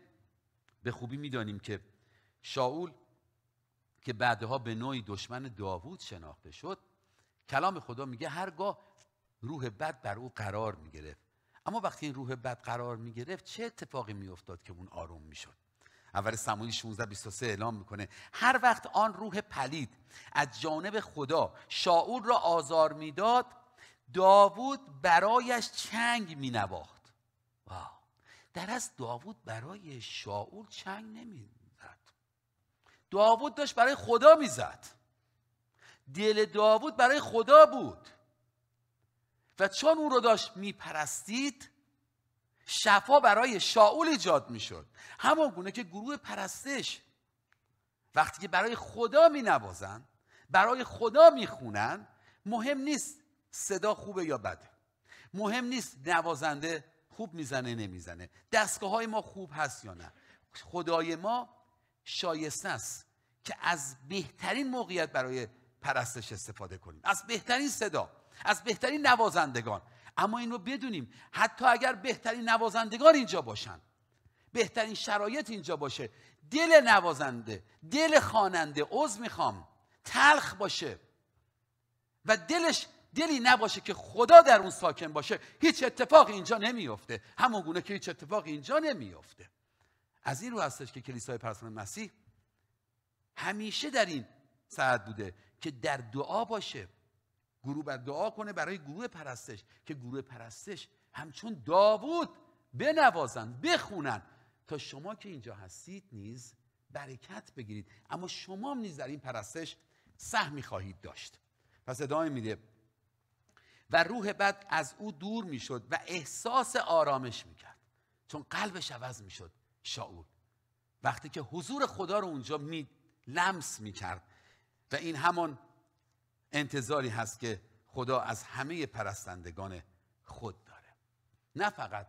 به خوبی میدانیم که شاول که بعدها به نوعی دشمن داوود شناخته شد کلام خدا میگه هرگاه روح بد بر او قرار میگرفت اما وقتی این روح بد قرار میگرفت چه اتفاقی میافتاد که اون آروم میشد اول سموی 16 23 اعلام میکنه هر وقت آن روح پلید از جانب خدا شاعور را آزار میداد داوود برایش چنگ مینواخت واو در از داوود برای شاعور چنگ نمی داوود داشت برای خدا میزد دل داوود برای خدا بود و چون او رو داشت میپرستید شفا برای شاول ایجاد میشد همان گونه که گروه پرستش وقتی که برای خدا می نوازن برای خدا خونن مهم نیست صدا خوبه یا بده مهم نیست نوازنده خوب میزنه نمیزنه دستگاه های ما خوب هست یا نه خدای ما شایسته است که از بهترین موقعیت برای پرستش استفاده کنیم از بهترین صدا از بهترین نوازندگان اما این رو بدونیم حتی اگر بهترین نوازندگان اینجا باشن بهترین شرایط اینجا باشه دل نوازنده دل خواننده عضو میخوام تلخ باشه و دلش دلی نباشه که خدا در اون ساکن باشه هیچ اتفاق اینجا نمیفته همون گونه که هیچ اتفاق اینجا نمیفته از این رو هستش که کلیسای پرستان مسیح همیشه در این ساعت بوده که در دعا باشه گروه بر دعا کنه برای گروه پرستش که گروه پرستش همچون داوود بنوازن بخونن تا شما که اینجا هستید نیز برکت بگیرید اما شما نیز در این پرستش سهمی خواهید داشت پس ادامه میده و روح بد از او دور میشد و احساس آرامش میکرد چون قلبش عوض میشد شاول وقتی که حضور خدا رو اونجا می لمس می کرد و این همان انتظاری هست که خدا از همه پرستندگان خود داره نه فقط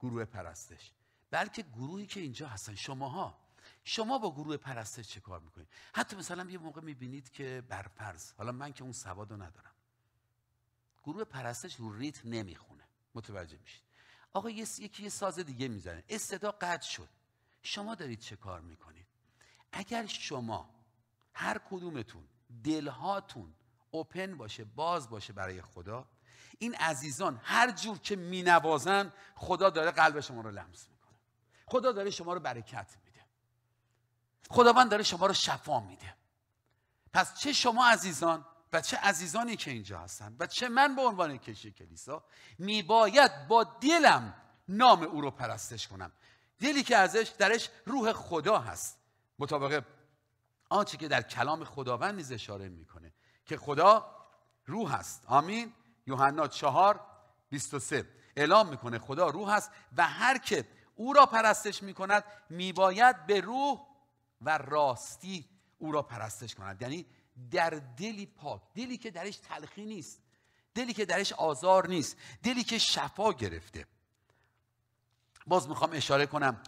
گروه پرستش بلکه گروهی که اینجا هستن شماها شما با گروه پرستش چه کار میکنید حتی مثلا یه موقع میبینید که برفرض حالا من که اون سواد رو ندارم گروه پرستش رو ریتم نمیخونه متوجه میشید آقا یکی یه ساز دیگه میزنه استدا قطع شد شما دارید چه کار میکنید اگر شما هر کدومتون دلهاتون اوپن باشه باز باشه برای خدا این عزیزان هر جور که مینوازن خدا داره قلب شما رو لمس میکنه خدا داره شما رو برکت میده خداوند داره شما رو شفا میده پس چه شما عزیزان و چه عزیزانی که اینجا هستن و چه من به عنوان کشی کلیسا میباید با دلم نام او رو پرستش کنم دلی که ازش درش روح خدا هست مطابق آنچه که در کلام خداوند نیز اشاره میکنه که خدا روح هست آمین یوحنا چهار 23 اعلام میکنه خدا روح هست و هر که او را پرستش میکند میباید به روح و راستی او را پرستش کند یعنی در دلی پاک دلی که درش تلخی نیست دلی که درش آزار نیست دلی که شفا گرفته باز میخوام اشاره کنم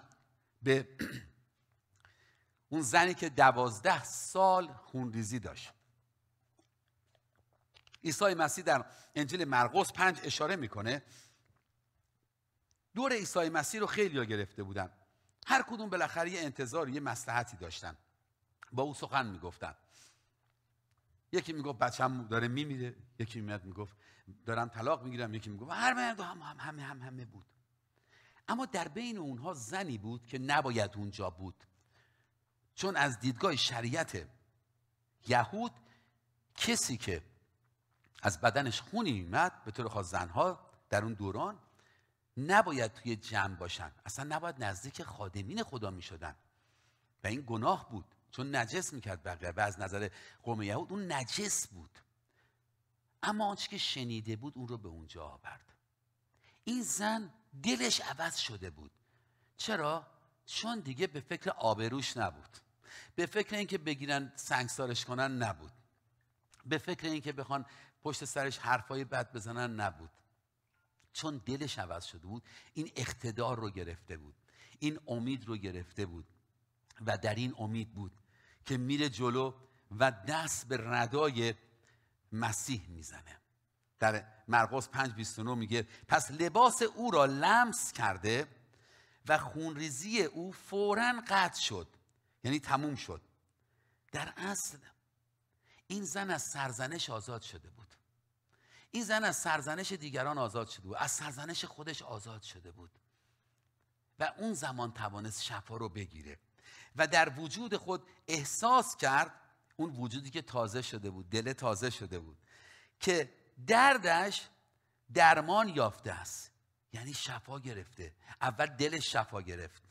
به [CLEARS THROAT] اون زنی که دوازده سال خونریزی داشت عیسی مسیح در انجیل مرقس پنج اشاره میکنه دور عیسی مسیح رو خیلی ها گرفته بودن هر کدوم بالاخره یه انتظار یه مسلحتی داشتن با او سخن میگفتن یکی میگفت بچم داره میمیره یکی میاد میگفت دارم طلاق میگیرم یکی میگفت هر مرد هم هم همه هم همه بود اما در بین اونها زنی بود که نباید اونجا بود چون از دیدگاه شریعت یهود کسی که از بدنش خونی میمد به طور خاص زنها در اون دوران نباید توی جمع باشن اصلا نباید نزدیک خادمین خدا میشدن و این گناه بود چون نجس میکرد بقیه و از نظر قوم یهود اون نجس بود اما آنچه که شنیده بود اون رو به اونجا آورد این زن دلش عوض شده بود چرا؟ چون دیگه به فکر آبروش نبود به فکر اینکه بگیرن سنگسارش کنن نبود به فکر اینکه بخوان پشت سرش حرفای بد بزنن نبود چون دلش عوض شده بود این اقتدار رو گرفته بود این امید رو گرفته بود و در این امید بود که میره جلو و دست به ردای مسیح میزنه در مرقس 5 29 میگه پس لباس او را لمس کرده و خونریزی او فورا قطع شد یعنی تموم شد در اصل این زن از سرزنش آزاد شده بود این زن از سرزنش دیگران آزاد شده بود از سرزنش خودش آزاد شده بود و اون زمان توانست شفا رو بگیره و در وجود خود احساس کرد اون وجودی که تازه شده بود دل تازه شده بود که دردش درمان یافته است یعنی شفا گرفته اول دل شفا گرفت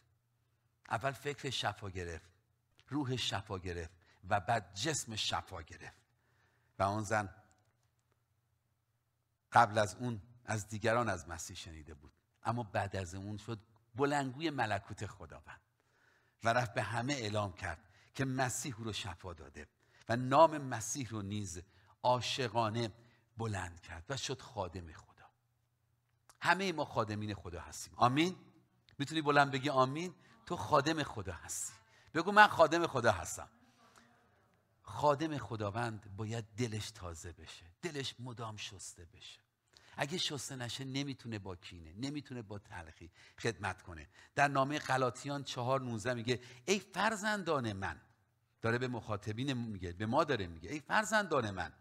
اول فکر شفا گرفت روح شفا گرفت و بعد جسم شفا گرفت و اون زن قبل از اون از دیگران از مسیح شنیده بود اما بعد از اون شد بلنگوی ملکوت خداوند و رفت به همه اعلام کرد که مسیح رو شفا داده و نام مسیح رو نیز عاشقانه بلند کرد و شد خادم خدا همه ما خادمین خدا هستیم آمین میتونی بلند بگی آمین تو خادم خدا هستی بگو من خادم خدا هستم خادم خداوند باید دلش تازه بشه دلش مدام شسته بشه اگه شسته نشه نمیتونه با کینه نمیتونه با تلخی خدمت کنه در نامه غلاطیان چهار نونزه میگه ای فرزندان من داره به مخاطبین میگه به ما داره میگه ای فرزندان من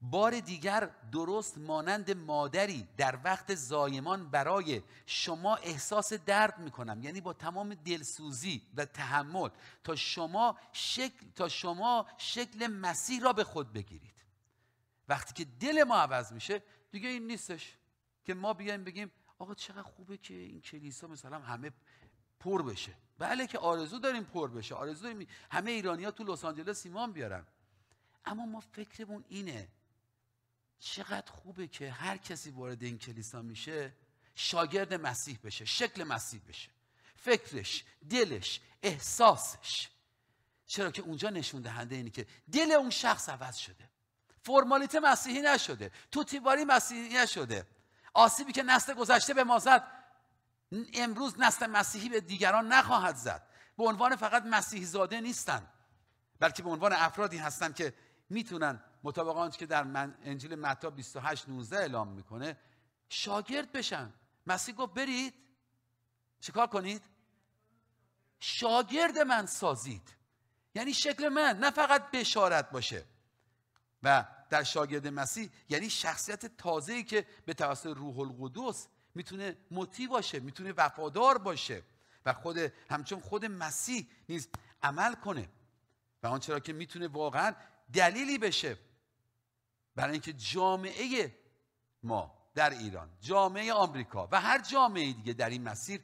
بار دیگر درست مانند مادری در وقت زایمان برای شما احساس درد میکنم یعنی با تمام دلسوزی و تحمل تا شما شکل تا شما شکل مسیح را به خود بگیرید وقتی که دل ما عوض میشه دیگه این نیستش که ما بیایم بگیم آقا چقدر خوبه که این کلیسا مثلا همه پر بشه بله که آرزو داریم پر بشه آرزو داریم همه ایرانیا تو لس آنجلس ایمان بیارن اما ما فکرمون اینه چقدر خوبه که هر کسی وارد این کلیسا میشه شاگرد مسیح بشه شکل مسیح بشه فکرش دلش احساسش چرا که اونجا نشون دهنده اینه که دل اون شخص عوض شده فرمالیته مسیحی نشده توتیباری مسیحی نشده آسیبی که نسل گذشته به ما زد امروز نسل مسیحی به دیگران نخواهد زد به عنوان فقط مسیحی زاده نیستن بلکه به عنوان افرادی هستن که میتونن مطابق آنچه که در من انجیل متا 28 19 اعلام میکنه شاگرد بشن مسیح گفت برید چیکار کنید شاگرد من سازید یعنی شکل من نه فقط بشارت باشه و در شاگرد مسیح یعنی شخصیت تازه‌ای که به توسط روح القدس میتونه مطیع باشه میتونه وفادار باشه و خود همچون خود مسیح نیز عمل کنه و آنچه را که میتونه واقعا دلیلی بشه برای اینکه جامعه ما در ایران جامعه آمریکا و هر جامعه دیگه در این مسیر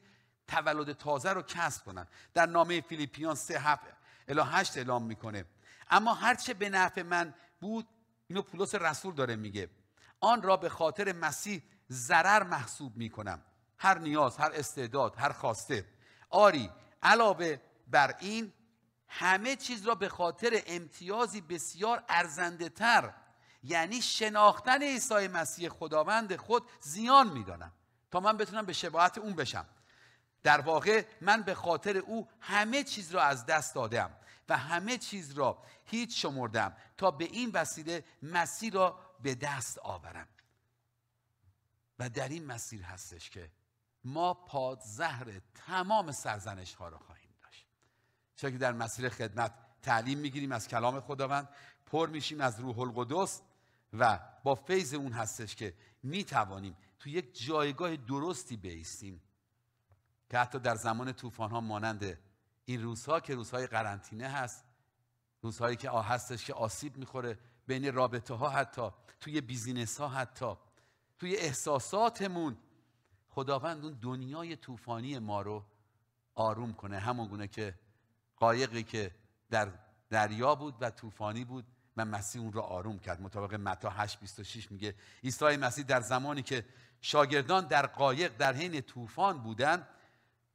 تولد تازه رو کسب کنن در نامه فیلیپیان 3 7 اعلام میکنه اما هرچه به نفع من بود اینو پولس رسول داره میگه آن را به خاطر مسیح ضرر محسوب میکنم هر نیاز هر استعداد هر خواسته آری علاوه بر این همه چیز را به خاطر امتیازی بسیار ارزنده تر یعنی شناختن عیسی مسیح خداوند خود زیان میدانم تا من بتونم به شباهت اون بشم در واقع من به خاطر او همه چیز را از دست دادم و همه چیز را هیچ شمردم تا به این وسیله مسیر را به دست آورم و در این مسیر هستش که ما پادزهر تمام سرزنش ها را خواهیم داشت چرا که در مسیر خدمت تعلیم میگیریم از کلام خداوند پر میشیم از روح القدس و با فیض اون هستش که میتوانیم تو یک جایگاه درستی بیستیم که حتی در زمان طوفان ها مانند این روزها که روزهای قرنطینه هست روزهایی که هستش که آسیب میخوره بین رابطه ها حتی توی بیزینس ها حتی توی احساساتمون خداوند اون دنیای طوفانی ما رو آروم کنه همون گونه که قایقی که در دریا بود و طوفانی بود و مسیح اون رو آروم کرد مطابق متا 8:26 میگه عیسی مسیح در زمانی که شاگردان در قایق در حین طوفان بودند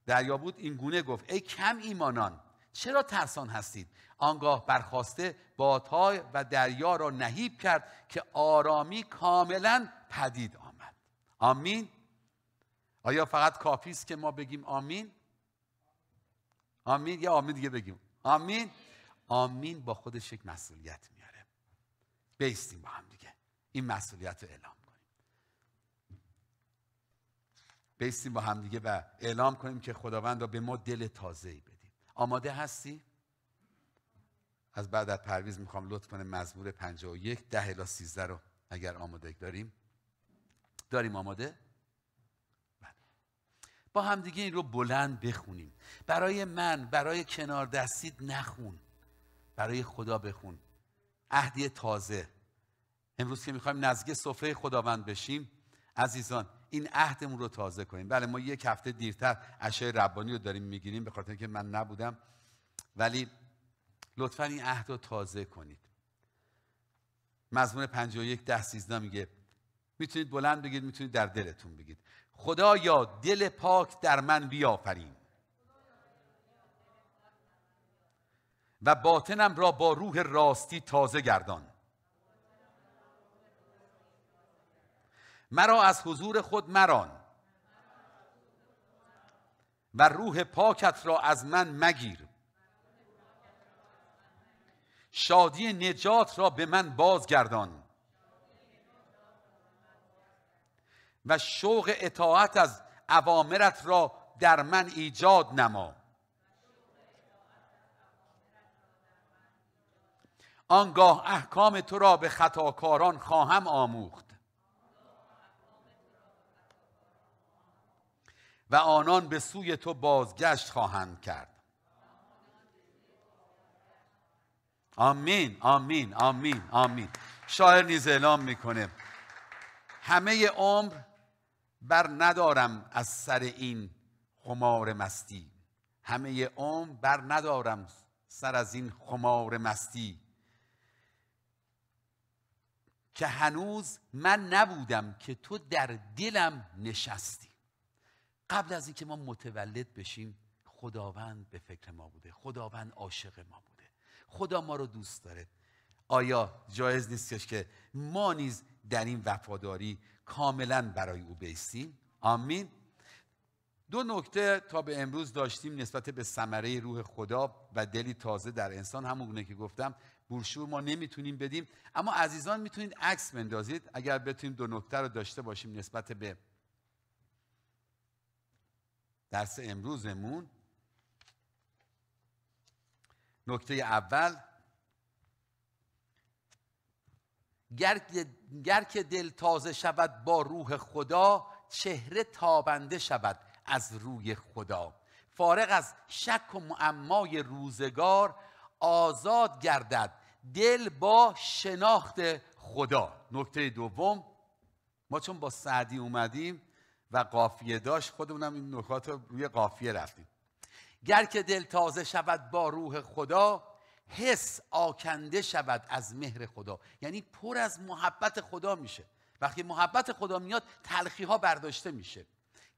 دریا بود این گونه گفت ای کم ایمانان چرا ترسان هستید آنگاه برخواسته بادهای و دریا را نهیب کرد که آرامی کاملا پدید آمد آمین آیا فقط کافی است که ما بگیم آمین آمین یا آمین دیگه بگیم آمین آمین با خودش یک مسئولیت میاره بیستیم با هم دیگه این مسئولیت رو اعلام بیستیم با همدیگه و اعلام کنیم که خداوند را به ما دل تازه ای بدیم آماده هستی؟ از بعد از پرویز میخوام لطف کنه مزمور 51 ده الا 13 رو اگر آماده داریم داریم آماده؟ بله. با همدیگه این رو بلند بخونیم برای من برای کنار دستید نخون برای خدا بخون عهدی تازه امروز که میخوایم نزدیک سفره خداوند بشیم عزیزان این عهدمون رو تازه کنیم بله ما یک هفته دیرتر اشای ربانی رو داریم میگیریم به خاطر اینکه من نبودم ولی لطفا این عهد رو تازه کنید مضمون 51 ده سیزنا میگه میتونید بلند بگید میتونید در دلتون بگید خدا یا دل پاک در من بیافرین و باطنم را با روح راستی تازه گردان مرا از حضور خود مران و روح پاکت را از من مگیر شادی نجات را به من بازگردان و شوق اطاعت از عوامرت را در من ایجاد نما آنگاه احکام تو را به خطاکاران خواهم آموخت و آنان به سوی تو بازگشت خواهند کرد آمین آمین آمین آمین شاعر نیز اعلام میکنه همه عمر بر ندارم از سر این خمار مستی همه عمر بر ندارم سر از این خمار مستی که هنوز من نبودم که تو در دلم نشستی قبل از اینکه ما متولد بشیم خداوند به فکر ما بوده خداوند عاشق ما بوده خدا ما رو دوست داره آیا جایز نیست که ما نیز در این وفاداری کاملا برای او بیستیم آمین دو نکته تا به امروز داشتیم نسبت به ثمره روح خدا و دلی تازه در انسان همونگونه که گفتم برشور ما نمیتونیم بدیم اما عزیزان میتونید عکس بندازید اگر بتونیم دو نکته رو داشته باشیم نسبت به درس امروزمون نکته اول گر که دل تازه شود با روح خدا چهره تابنده شود از روی خدا فارغ از شک و معمای روزگار آزاد گردد دل با شناخت خدا نکته دوم ما چون با سعدی اومدیم و قافیه داشت خودمونم این نکات رو روی قافیه رفتیم گر که دل تازه شود با روح خدا حس آکنده شود از مهر خدا یعنی پر از محبت خدا میشه وقتی محبت خدا میاد تلخی ها برداشته میشه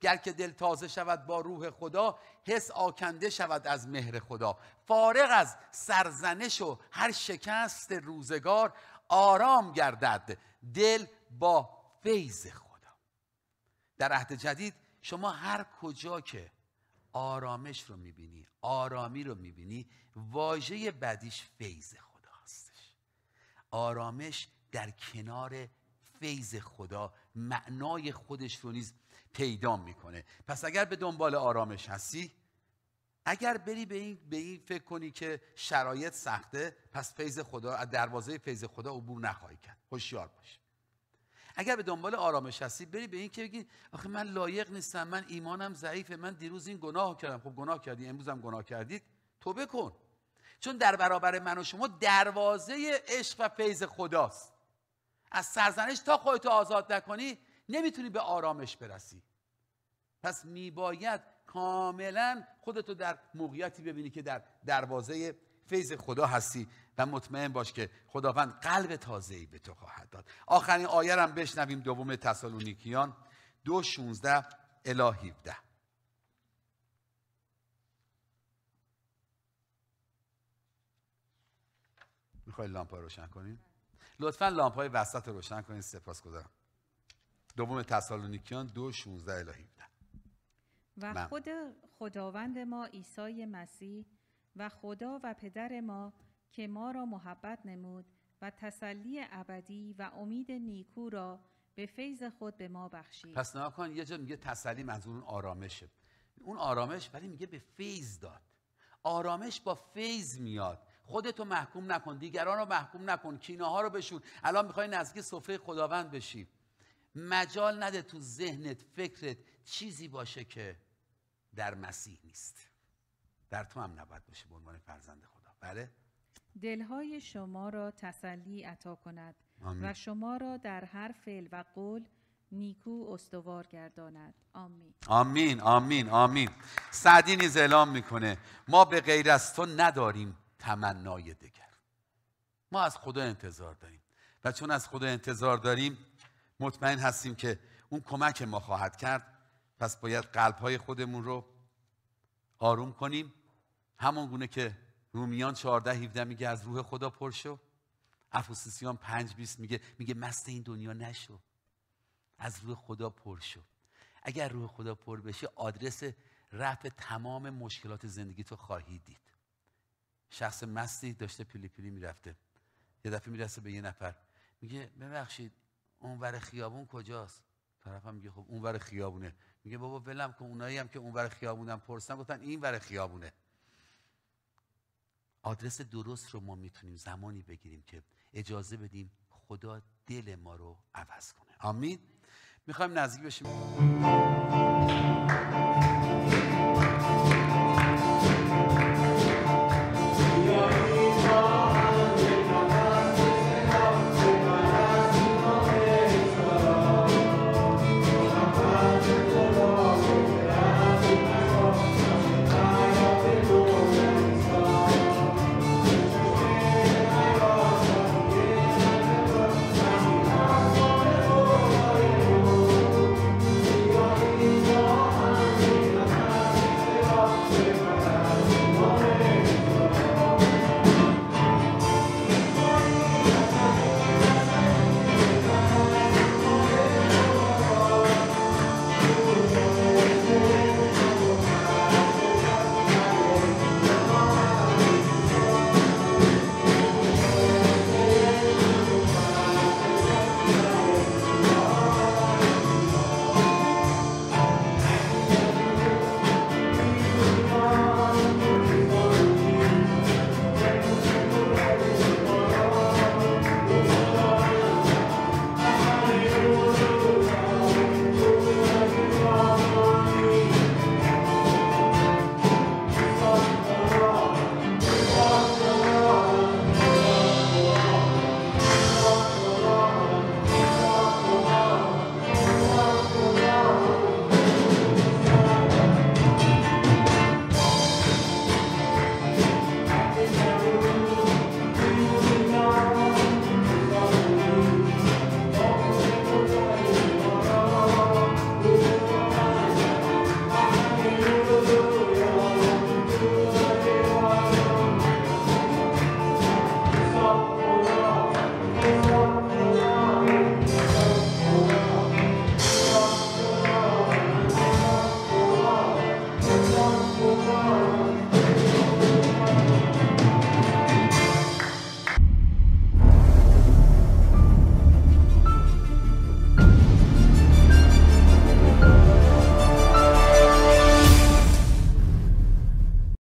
گر که دل تازه شود با روح خدا حس آکنده شود از مهر خدا فارغ از سرزنش و هر شکست روزگار آرام گردد دل با فیض خدا در عهد جدید شما هر کجا که آرامش رو میبینی آرامی رو میبینی واژه بدیش فیض خدا هستش آرامش در کنار فیض خدا معنای خودش رو نیز پیدا میکنه پس اگر به دنبال آرامش هستی اگر بری به این, به این فکر کنی که شرایط سخته پس فیض خدا دروازه فیض خدا عبور نخواهی کرد هوشیار باش اگر به دنبال آرامش هستی بری به این که بگی آخه من لایق نیستم من ایمانم ضعیفه من دیروز این گناه کردم خب گناه کردی هم گناه کردید توبه کن چون در برابر من و شما دروازه عشق و فیض خداست از سرزنش تا خودتو آزاد نکنی نمیتونی به آرامش برسی پس میباید کاملا خودتو در موقعیتی ببینی که در دروازه فیض خدا هستی و مطمئن باش که خداوند قلب تازه‌ای به تو خواهد داد آخرین آیه هم بشنویم دوم تسالونیکیان دو 16 الی 17 میخوای لامپ روشن کنیم لطفا لامپ های وسط روشن کنید سپاس گذارم دوم تسالونیکیان دو شونزده الی و خود خداوند ما عیسی مسیح و خدا و پدر ما که ما را محبت نمود و تسلی ابدی و امید نیکو را به فیض خود به ما بخشید پس نها کن یه جا میگه تسلی منظور اون آرامشه اون آرامش ولی میگه به فیض داد آرامش با فیض میاد خودتو محکوم نکن دیگران رو محکوم نکن کینه ها رو بشور الان میخوای نزدیک سفره خداوند بشی مجال نده تو ذهنت فکرت چیزی باشه که در مسیح نیست در تو هم نباید باشه به عنوان فرزند خدا بله دلهای شما را تسلی عطا کند و شما را در هر فعل و قول نیکو استوار گرداند آمین آمین آمین آمین سعدی نیز اعلام میکنه ما به غیر از تو نداریم تمنای دیگر ما از خدا انتظار داریم و چون از خدا انتظار داریم مطمئن هستیم که اون کمک ما خواهد کرد پس باید های خودمون رو آروم کنیم همون گونه که رومیان 14 17 میگه از روح خدا پر شو افسوسیان 5 20 میگه میگه مست این دنیا نشو از روح خدا پر شو اگر روح خدا پر بشه آدرس رفع تمام مشکلات زندگی تو خواهی دید شخص مستی داشته پیلی پیلی میرفته یه دفعه میرسه به یه نفر میگه ببخشید اونور خیابون کجاست هم میگه خب اونور خیابونه میگه بابا ولم کن اونایی هم که اونور خیابونم پرسن گفتن این خیابونه آدرس درست رو ما میتونیم زمانی بگیریم که اجازه بدیم خدا دل ما رو عوض کنه آمین میخوایم نزدیک بشیم